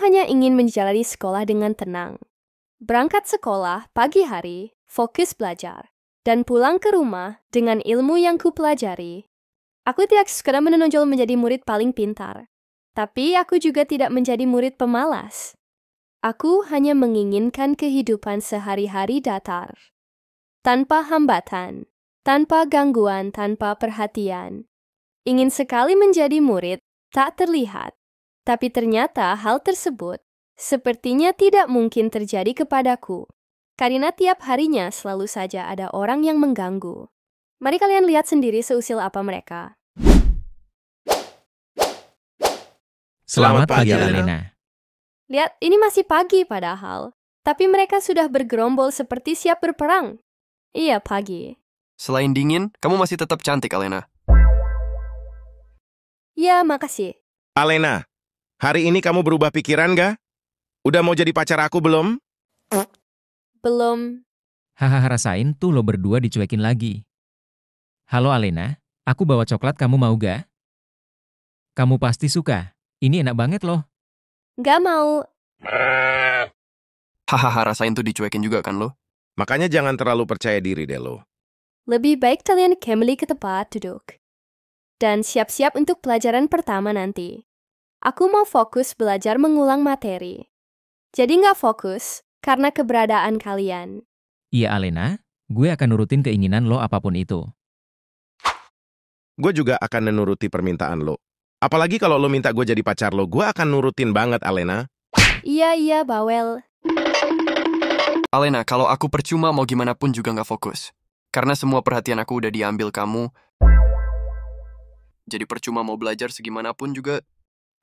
hanya ingin menjalani sekolah dengan tenang. Berangkat sekolah pagi hari, fokus belajar, dan pulang ke rumah dengan ilmu yang kupelajari. Aku tidak sekedar menonjol menjadi murid paling pintar, tapi aku juga tidak menjadi murid pemalas. Aku hanya menginginkan kehidupan sehari-hari datar. Tanpa hambatan, tanpa gangguan, tanpa perhatian. Ingin sekali menjadi murid, tak terlihat, tapi ternyata hal tersebut sepertinya tidak mungkin terjadi kepadaku, karena tiap harinya selalu saja ada orang yang mengganggu. Mari kalian lihat sendiri seusil apa mereka. Selamat pagi, Alena. Lihat, ini masih pagi padahal. Tapi mereka sudah bergerombol seperti siap berperang. Iya, pagi. Selain dingin, kamu masih tetap cantik, Alena. Ya, makasih. Alena, Hari ini kamu berubah pikiran gak? Udah mau jadi pacar aku belum? Belum. Hahaha rasain tuh lo berdua dicuekin lagi. Halo Alena, aku bawa coklat kamu mau gak? Kamu pasti suka. Ini enak banget loh. Gak mau. Hahaha rasain tuh dicuekin juga kan lo? Makanya jangan terlalu percaya diri deh lo. Lebih baik kalian kembali ke tempat duduk. Dan siap-siap untuk pelajaran pertama nanti. Aku mau fokus belajar mengulang materi. Jadi nggak fokus karena keberadaan kalian. Iya, Alena. Gue akan nurutin keinginan lo apapun itu. Gue juga akan menuruti permintaan lo. Apalagi kalau lo minta gue jadi pacar lo, gue akan nurutin banget, Alena. Iya, iya, Bawel. Alena, kalau aku percuma mau gimana pun juga nggak fokus. Karena semua perhatian aku udah diambil kamu. Jadi percuma mau belajar segimanapun juga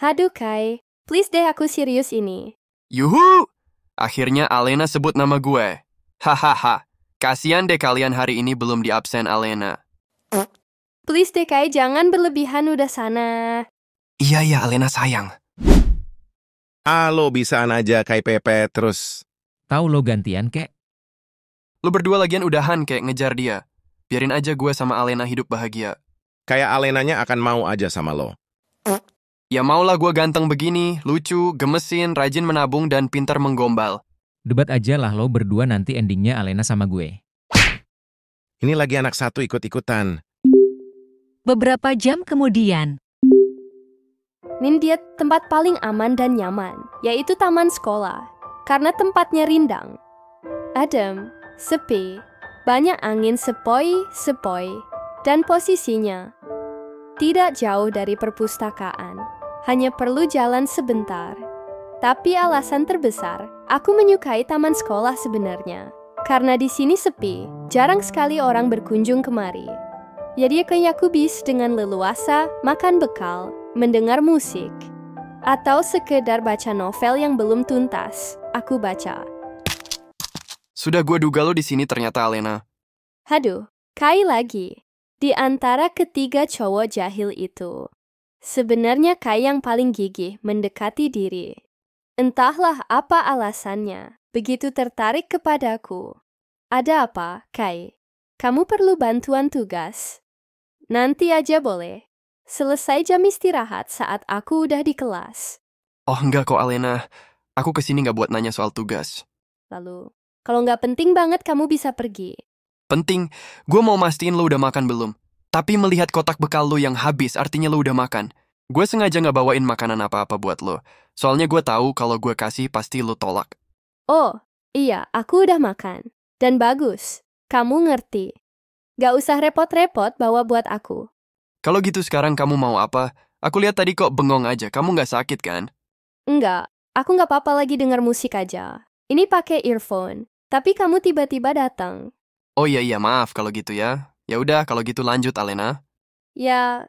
Haduh, Kai, please deh aku serius ini. Yuhu! Akhirnya Alena sebut nama gue. Hahaha, kasihan deh kalian hari ini belum di absen Alena. Please deh Kai, jangan berlebihan udah sana. Iya ya Alena sayang. Halo, bisa aja Kai Pepe terus. Tahu lo gantian kek? Lo berdua lagian udahan kek ngejar dia. Biarin aja gue sama Alena hidup bahagia. Kayak Alenanya akan mau aja sama lo. Ya maulah gue ganteng begini, lucu, gemesin, rajin menabung, dan pintar menggombal. Debat aja lah lo berdua nanti endingnya Alena sama gue. Ini lagi anak satu ikut-ikutan. Beberapa jam kemudian. Nindiet tempat paling aman dan nyaman, yaitu taman sekolah. Karena tempatnya rindang. Adem, sepi, banyak angin sepoi-sepoi, dan posisinya tidak jauh dari perpustakaan hanya perlu jalan sebentar. Tapi alasan terbesar, aku menyukai taman sekolah sebenarnya. Karena di sini sepi, jarang sekali orang berkunjung kemari. Jadi ke Yakubis dengan leluasa, makan bekal, mendengar musik, atau sekedar baca novel yang belum tuntas. Aku baca. Sudah gue duga lo di sini ternyata Alena. Haduh, Kai lagi. Di antara ketiga cowok jahil itu. Sebenarnya Kai yang paling gigih mendekati diri. Entahlah apa alasannya, begitu tertarik kepadaku. Ada apa, Kai? Kamu perlu bantuan tugas? Nanti aja boleh. Selesai jam istirahat saat aku udah di kelas. Oh enggak kok, Alena. Aku kesini nggak buat nanya soal tugas. Lalu, kalau nggak penting banget kamu bisa pergi. Penting, gue mau mastiin lo udah makan belum. Tapi melihat kotak bekal lo yang habis artinya lo udah makan. Gue sengaja gak bawain makanan apa-apa buat lo. Soalnya gue tahu kalau gue kasih pasti lo tolak. Oh, iya, aku udah makan. Dan bagus. Kamu ngerti. Gak usah repot-repot bawa buat aku. Kalau gitu sekarang kamu mau apa? Aku lihat tadi kok bengong aja. Kamu gak sakit kan? Enggak. Aku gak apa-apa lagi denger musik aja. Ini pakai earphone. Tapi kamu tiba-tiba datang. Oh iya iya, maaf kalau gitu ya. Ya udah, kalau gitu lanjut Alena. Ya.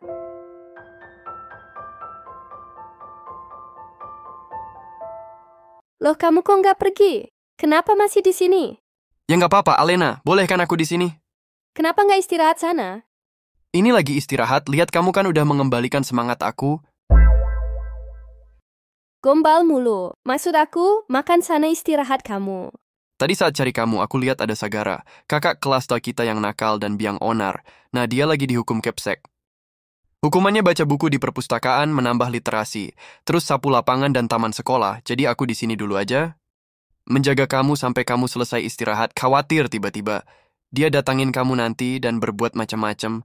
Loh, kamu kok nggak pergi? Kenapa masih di sini? Ya nggak apa-apa, Alena. Boleh kan aku di sini? Kenapa nggak istirahat sana? Ini lagi istirahat, lihat kamu kan udah mengembalikan semangat aku. Gombal mulu. Maksud aku, makan sana istirahat kamu. Tadi saat cari kamu, aku lihat ada Sagara, kakak kelas tua kita yang nakal dan biang onar. Nah, dia lagi dihukum kepsek. Hukumannya baca buku di perpustakaan, menambah literasi, terus sapu lapangan dan taman sekolah, jadi aku di sini dulu aja. Menjaga kamu sampai kamu selesai istirahat, khawatir tiba-tiba. Dia datangin kamu nanti dan berbuat macam-macam.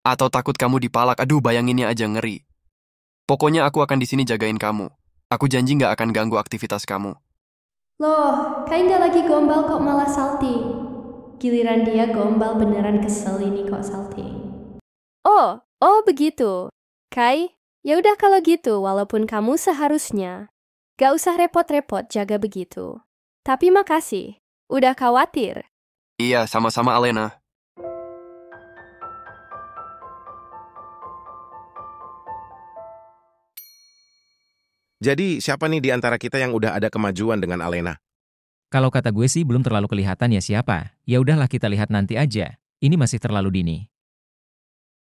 Atau takut kamu dipalak, aduh bayanginnya aja ngeri. Pokoknya aku akan di sini jagain kamu. Aku janji gak akan ganggu aktivitas kamu. Loh, Kainda lagi gombal kok malah salting. Giliran dia gombal beneran kesel ini kok salting. Oh, oh begitu. Kai, ya udah kalau gitu walaupun kamu seharusnya. Gak usah repot-repot jaga begitu. Tapi makasih, udah khawatir. Iya, sama-sama Alena. Jadi, siapa nih di antara kita yang udah ada kemajuan dengan Alena? Kalau kata gue sih belum terlalu kelihatan ya siapa. Ya udahlah kita lihat nanti aja. Ini masih terlalu dini.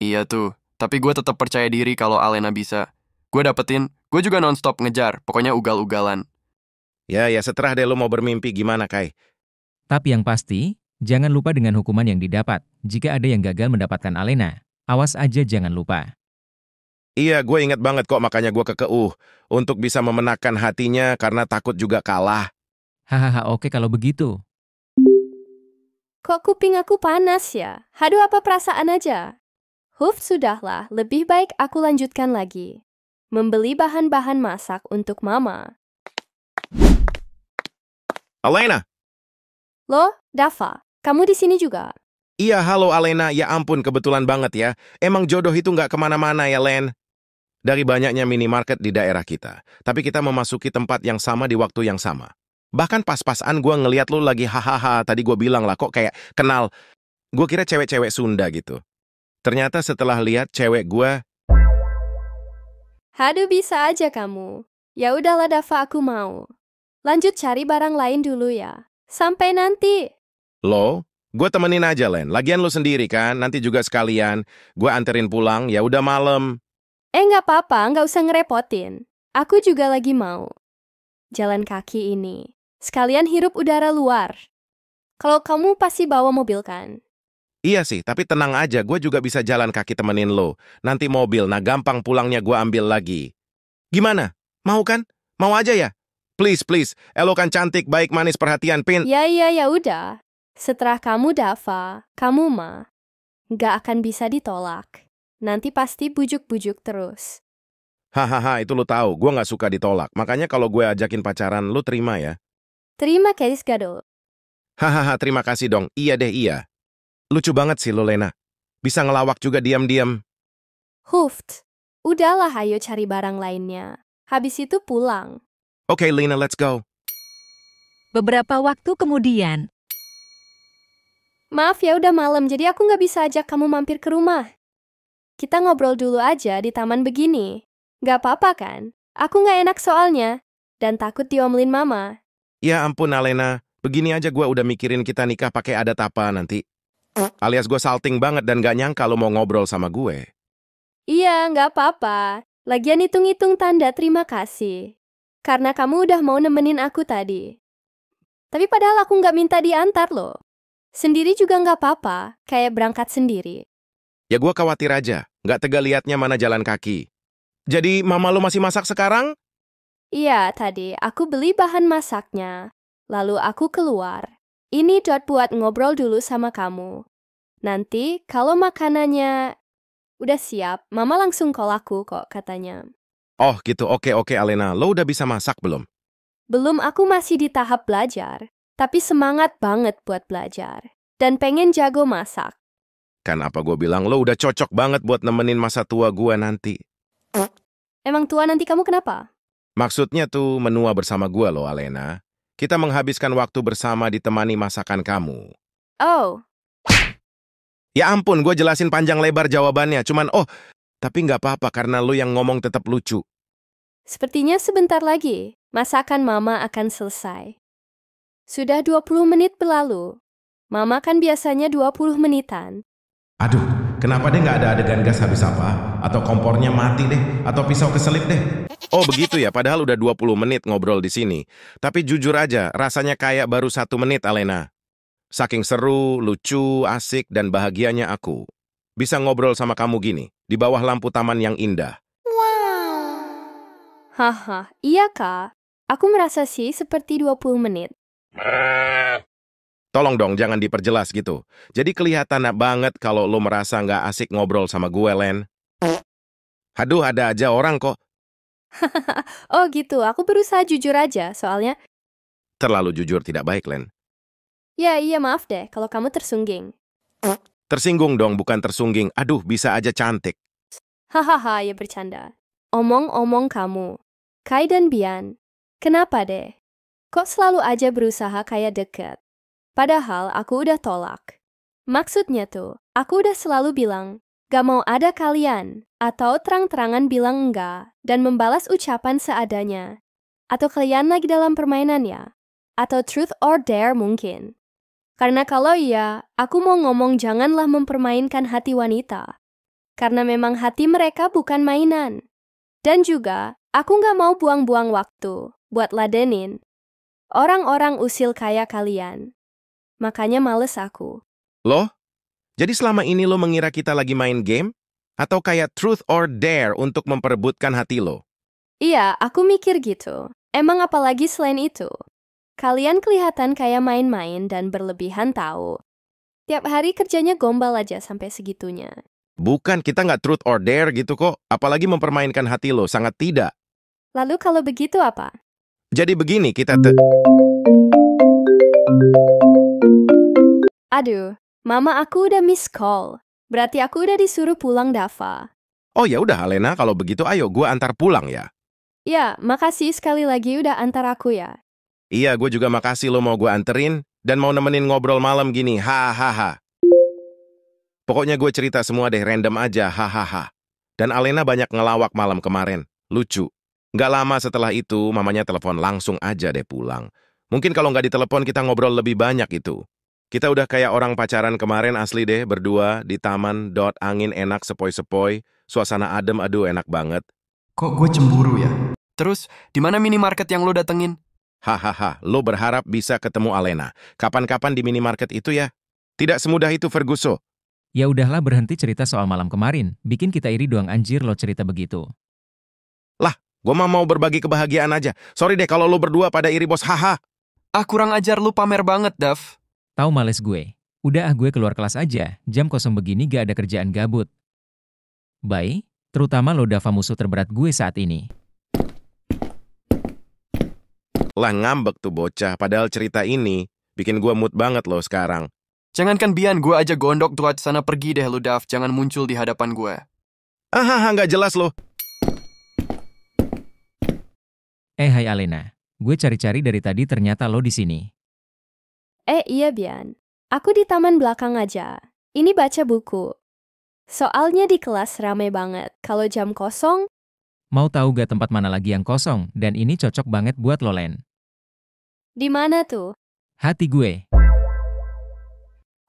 Iya tuh, tapi gue tetap percaya diri kalau Alena bisa. Gue dapetin, gue juga nonstop ngejar, pokoknya ugal-ugalan. Ya, ya setelah deh lo mau bermimpi gimana, Kai. Tapi yang pasti, jangan lupa dengan hukuman yang didapat jika ada yang gagal mendapatkan Alena. Awas aja jangan lupa. Iya, gue inget banget kok makanya gue ke untuk bisa memenangkan hatinya karena takut juga kalah. Hahaha, oke kalau begitu. Kok kuping aku panas ya? Haduh apa perasaan aja? Huf, sudahlah, lebih baik aku lanjutkan lagi. Membeli bahan-bahan masak untuk mama. Alena! Loh, Dava, kamu di sini juga? Iya, halo Alena. Ya ampun, kebetulan banget ya. Emang jodoh itu nggak kemana-mana ya, Len dari banyaknya minimarket di daerah kita. Tapi kita memasuki tempat yang sama di waktu yang sama. Bahkan pas-pasan gue ngeliat lu lagi hahaha, tadi gue bilang lah kok kayak kenal. Gue kira cewek-cewek Sunda gitu. Ternyata setelah lihat cewek gue... haduh bisa aja kamu. Ya udahlah Dafa aku mau. Lanjut cari barang lain dulu ya. Sampai nanti. Lo, gue temenin aja Len. Lagian lu sendiri kan, nanti juga sekalian. Gue anterin pulang, ya udah malam. Eh nggak apa-apa, nggak usah ngerepotin. Aku juga lagi mau. Jalan kaki ini. Sekalian hirup udara luar. Kalau kamu pasti bawa mobil kan? Iya sih, tapi tenang aja, gue juga bisa jalan kaki temenin lo. Nanti mobil, nah gampang pulangnya gue ambil lagi. Gimana? Mau kan? Mau aja ya? Please, please, elo kan cantik, baik, manis, perhatian, pin. Ya, ya, ya, udah. Setelah kamu Dava, kamu ma nggak akan bisa ditolak nanti pasti bujuk-bujuk terus. Hahaha, itu lo tahu, gue nggak suka ditolak. Makanya kalau gue ajakin pacaran, lo terima ya? Terima, Kedis Gadol. Hahaha, terima kasih dong. Iya deh, iya. Lucu banget sih lo, Lena. Bisa ngelawak juga diam-diam. Huft. Udahlah, ayo cari barang lainnya. Habis itu pulang. Oke, okay, Lena, let's go. Beberapa waktu kemudian. Maaf ya, udah malam, jadi aku nggak bisa ajak kamu mampir ke rumah. Kita ngobrol dulu aja di taman begini. Gak apa-apa kan? Aku gak enak soalnya. Dan takut diomelin mama. Ya ampun, Alena. Begini aja gue udah mikirin kita nikah pakai adat apa nanti. Alias gue salting banget dan gak nyangka lo mau ngobrol sama gue. Iya, gak apa-apa. Lagian hitung-hitung tanda terima kasih. Karena kamu udah mau nemenin aku tadi. Tapi padahal aku gak minta diantar loh. Sendiri juga gak apa-apa, kayak berangkat sendiri. Ya gue khawatir aja, nggak tega liatnya mana jalan kaki. Jadi mama lo masih masak sekarang? Iya, tadi aku beli bahan masaknya. Lalu aku keluar. Ini Dot buat ngobrol dulu sama kamu. Nanti kalau makanannya udah siap, mama langsung call aku kok katanya. Oh gitu, oke oke Alena, lo udah bisa masak belum? Belum, aku masih di tahap belajar. Tapi semangat banget buat belajar. Dan pengen jago masak. Kan apa gue bilang, lo udah cocok banget buat nemenin masa tua gue nanti. Emang tua nanti kamu kenapa? Maksudnya tuh menua bersama gue loh, Alena. Kita menghabiskan waktu bersama ditemani masakan kamu. Oh. Ya ampun, gue jelasin panjang lebar jawabannya. Cuman, oh, tapi nggak apa-apa karena lo yang ngomong tetap lucu. Sepertinya sebentar lagi, masakan mama akan selesai. Sudah 20 menit berlalu. Mama kan biasanya 20 menitan, Aduh, kenapa deh nggak ada adegan gas habis apa? Atau kompornya mati deh, atau pisau keselip deh. Oh begitu ya, padahal udah 20 menit ngobrol di sini. Tapi jujur aja, rasanya kayak baru satu menit, Alena. Saking seru, lucu, asik, dan bahagianya aku. Bisa ngobrol sama kamu gini, di bawah lampu taman yang indah. Wow. Haha, iya kak. Aku merasa sih seperti 20 menit. Tolong dong jangan diperjelas gitu. Jadi kelihatan banget kalau lo merasa nggak asik ngobrol sama gue, Len. Aduh, ada aja orang kok. oh gitu, aku berusaha jujur aja, soalnya... Terlalu jujur tidak baik, Len. Ya, iya maaf deh kalau kamu tersungging. Tersinggung dong, bukan tersungging. Aduh, bisa aja cantik. Hahaha, ya bercanda. Omong-omong kamu. Kai dan Bian, kenapa deh? Kok selalu aja berusaha kayak deket? Padahal aku udah tolak. Maksudnya tuh, aku udah selalu bilang, gak mau ada kalian, atau terang-terangan bilang enggak, dan membalas ucapan seadanya. Atau kalian lagi dalam permainan ya? Atau truth or dare mungkin. Karena kalau iya, aku mau ngomong janganlah mempermainkan hati wanita. Karena memang hati mereka bukan mainan. Dan juga, aku nggak mau buang-buang waktu buat ladenin orang-orang usil kaya kalian. Makanya males aku. Loh? Jadi selama ini lo mengira kita lagi main game? Atau kayak truth or dare untuk memperebutkan hati lo? Iya, aku mikir gitu. Emang apalagi selain itu? Kalian kelihatan kayak main-main dan berlebihan tahu. Tiap hari kerjanya gombal aja sampai segitunya. Bukan, kita nggak truth or dare gitu kok. Apalagi mempermainkan hati lo, sangat tidak. Lalu kalau begitu apa? Jadi begini, kita... Te Aduh, mama aku udah miss call. Berarti aku udah disuruh pulang Dava. Oh ya udah Alena, kalau begitu ayo gue antar pulang ya. Ya, makasih sekali lagi udah antar aku ya. Iya, gue juga makasih lo mau gue anterin dan mau nemenin ngobrol malam gini, hahaha. Pokoknya gue cerita semua deh random aja, hahaha. Dan Alena banyak ngelawak malam kemarin, lucu. Gak lama setelah itu, mamanya telepon langsung aja deh pulang. Mungkin kalau nggak ditelepon kita ngobrol lebih banyak itu. Kita udah kayak orang pacaran kemarin asli deh, berdua di taman, dot, angin enak sepoi-sepoi, suasana adem, aduh enak banget. Kok gue cemburu ya? Terus, di mana minimarket yang lo datengin? Hahaha, lo berharap bisa ketemu Alena. Kapan-kapan di minimarket itu ya? Tidak semudah itu, Ferguso. Ya udahlah berhenti cerita soal malam kemarin. Bikin kita iri doang anjir lo cerita begitu. Lah, gue mah mau berbagi kebahagiaan aja. Sorry deh kalau lo berdua pada iri bos, haha. Ah kurang ajar lu pamer banget, Dav. Tahu males gue. Udah ah gue keluar kelas aja, jam kosong begini gak ada kerjaan gabut. Bye, terutama lo Dava musuh terberat gue saat ini. Lah ngambek tuh bocah, padahal cerita ini bikin gue mood banget loh sekarang. Jangan kan Bian, gue aja gondok tuh sana pergi deh lu Dav, jangan muncul di hadapan gue. Ah, ah, ah, nggak jelas loh. Eh hai Alena, Gue cari-cari dari tadi ternyata lo di sini. Eh iya Bian, aku di taman belakang aja. Ini baca buku. Soalnya di kelas rame banget. Kalau jam kosong... Mau tahu gak tempat mana lagi yang kosong? Dan ini cocok banget buat lo, Len. Di mana tuh? Hati gue.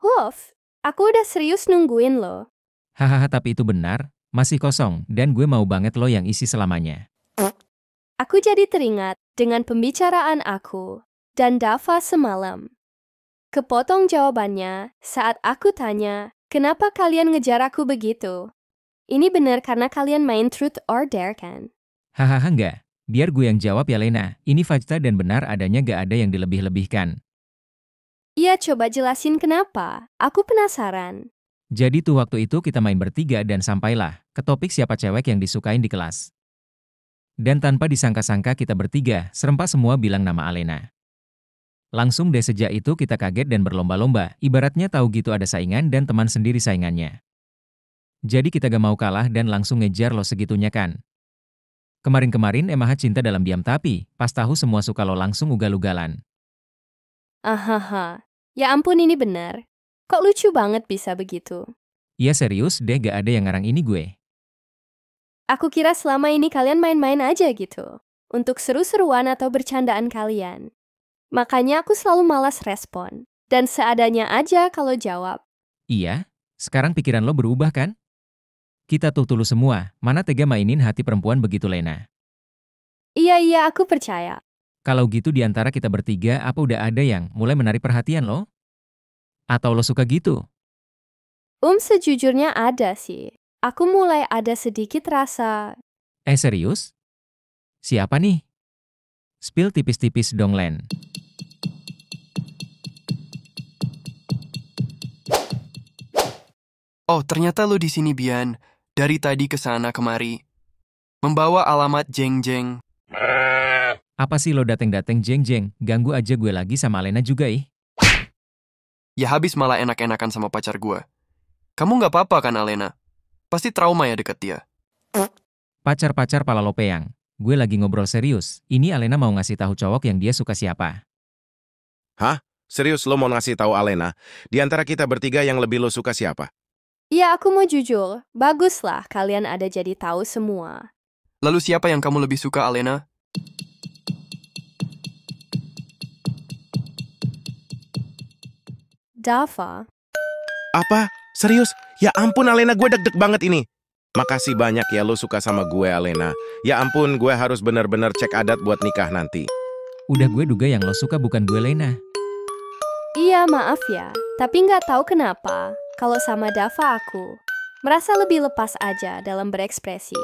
Huff, aku udah serius nungguin lo. Hahaha, tapi itu benar. Masih kosong, dan gue mau banget lo yang isi selamanya. Aku jadi teringat, dengan pembicaraan aku dan Dava semalam. Kepotong jawabannya saat aku tanya, kenapa kalian ngejar aku begitu? Ini benar karena kalian main truth or dare kan? Hahaha enggak. Biar gue yang jawab ya Lena. Ini fakta dan benar adanya gak ada yang dilebih-lebihkan. Iya coba jelasin kenapa. Aku penasaran. Jadi tuh waktu itu kita main bertiga dan sampailah ke topik siapa cewek yang disukain di kelas. Dan tanpa disangka-sangka kita bertiga, serempak semua bilang nama Alena. Langsung deh sejak itu kita kaget dan berlomba-lomba, ibaratnya tahu gitu ada saingan dan teman sendiri saingannya. Jadi kita gak mau kalah dan langsung ngejar lo segitunya kan. Kemarin-kemarin Emaha cinta dalam diam tapi, pas tahu semua suka lo langsung ugal-ugalan. Ahaha, ya ampun ini benar. Kok lucu banget bisa begitu? Ya serius deh gak ada yang ngarang ini gue. Aku kira selama ini kalian main-main aja gitu, untuk seru-seruan atau bercandaan kalian. Makanya aku selalu malas respon, dan seadanya aja kalau jawab. Iya, sekarang pikiran lo berubah kan? Kita tuh tulus semua, mana tega mainin hati perempuan begitu Lena. Iya, iya, aku percaya. Kalau gitu di antara kita bertiga, apa udah ada yang mulai menarik perhatian lo? Atau lo suka gitu? Um, sejujurnya ada sih. Aku mulai ada sedikit rasa. Eh serius? Siapa nih? Spill tipis-tipis dong, Len. Oh, ternyata lu di sini, Bian. Dari tadi ke sana kemari. Membawa alamat jeng-jeng. Apa sih lo dateng-dateng jeng-jeng? Ganggu aja gue lagi sama Lena juga, ih. Ya habis malah enak-enakan sama pacar gue. Kamu nggak apa-apa kan, Alena? Pasti trauma ya deket dia. Pacar-pacar pala lopeang. Gue lagi ngobrol serius. Ini Alena mau ngasih tahu cowok yang dia suka siapa. Hah? Serius lo mau ngasih tahu Alena? Di antara kita bertiga yang lebih lo suka siapa? Ya, aku mau jujur. Baguslah kalian ada jadi tahu semua. Lalu siapa yang kamu lebih suka, Alena? Dava. Apa? Serius? Ya ampun Alena, gue deg-deg banget ini. Makasih banyak ya lo suka sama gue Alena. Ya ampun, gue harus bener-bener cek adat buat nikah nanti. Udah gue duga yang lo suka bukan gue Lena. Iya maaf ya, tapi nggak tahu kenapa kalau sama Dava aku merasa lebih lepas aja dalam berekspresi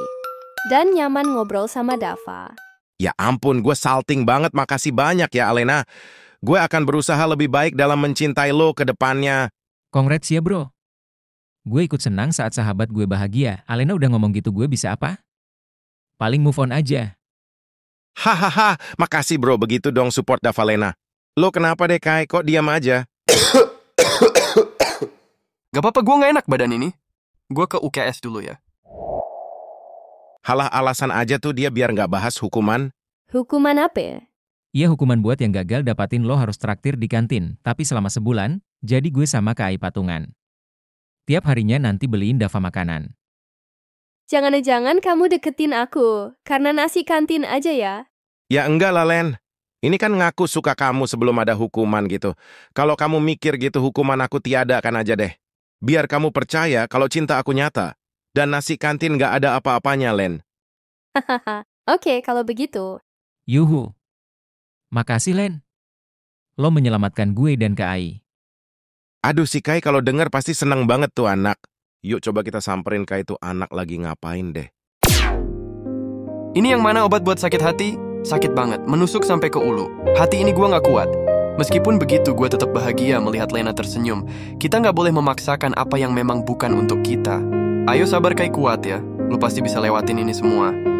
dan nyaman ngobrol sama Dava. Ya ampun, gue salting banget makasih banyak ya Alena. Gue akan berusaha lebih baik dalam mencintai lo ke depannya. Congrats ya bro. Gue ikut senang saat sahabat gue bahagia. Alena udah ngomong gitu gue bisa apa? Paling move on aja. Hahaha, makasih bro begitu dong support Davalena. Lo kenapa deh Kai, kok diam aja? Gak apa-apa, gue gak enak badan ini. Gue ke UKS dulu ya. Halah alasan aja tuh dia biar gak bahas hukuman. Hukuman apa ya? Iya hukuman buat yang gagal dapatin lo harus traktir di kantin, tapi selama sebulan, jadi gue sama Kai patungan. Tiap harinya nanti beliin Dava makanan. Jangan-jangan kamu deketin aku, karena nasi kantin aja ya. Ya enggak lah, Len. Ini kan ngaku suka kamu sebelum ada hukuman gitu. Kalau kamu mikir gitu hukuman aku tiada kan aja deh. Biar kamu percaya kalau cinta aku nyata. Dan nasi kantin gak ada apa-apanya, Len. Hahaha, oke kalau begitu. Yuhu. Makasih, Len. Lo menyelamatkan gue dan Kak Ai. Aduh si Kai kalau dengar pasti senang banget tuh anak. Yuk coba kita samperin Kai tuh anak lagi ngapain deh. Ini yang mana obat buat sakit hati? Sakit banget, menusuk sampai ke ulu. Hati ini gue gak kuat. Meskipun begitu, gue tetap bahagia melihat Lena tersenyum. Kita nggak boleh memaksakan apa yang memang bukan untuk kita. Ayo sabar Kai kuat ya, lu pasti bisa lewatin ini semua.